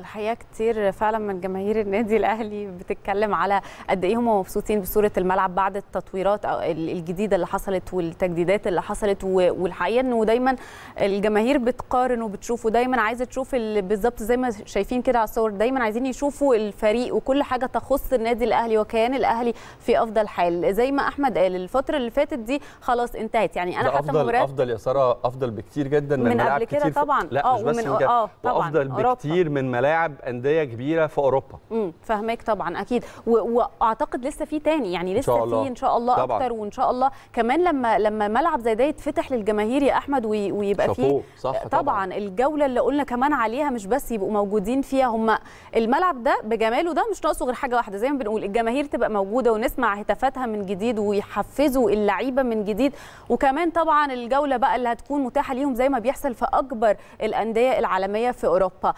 الحقيقه كتير فعلا من جماهير النادي الاهلي بتتكلم على قد ايه هم مبسوطين بصوره الملعب بعد التطويرات الجديده اللي حصلت والتجديدات اللي حصلت والحقيقه انه دايما الجماهير بتقارن وبتشوف ودايما عايزه تشوف بالظبط زي ما شايفين كده على الصور دايما عايزين يشوفوا الفريق وكل حاجه تخص النادي الاهلي وكيان الاهلي في افضل حال زي ما احمد قال الفتره اللي فاتت دي خلاص انتهت يعني انا حتى أفضل افضل يا ساره افضل بكتير جدا من, من قبل كده طبعا لا آه، مش بس آه،, اه طبعا وافضل بكتير من ملعب ملاعب انديه كبيره في اوروبا امم فاهماك طبعا اكيد واعتقد لسه في تاني يعني لسه في ان شاء الله طبعًا. اكتر وان شاء الله كمان لما لما ملعب زي ده يتفتح للجماهير يا احمد ويبقى فيه صح طبعا, طبعا الجوله اللي قلنا كمان عليها مش بس يبقوا موجودين فيها هم الملعب ده بجماله ده مش ناقصه غير حاجه واحده زي ما بنقول الجماهير تبقى موجوده ونسمع هتافاتها من جديد ويحفزوا اللعيبه من جديد وكمان طبعا الجوله بقى اللي هتكون متاحه ليهم زي ما بيحصل في اكبر الانديه العالميه في اوروبا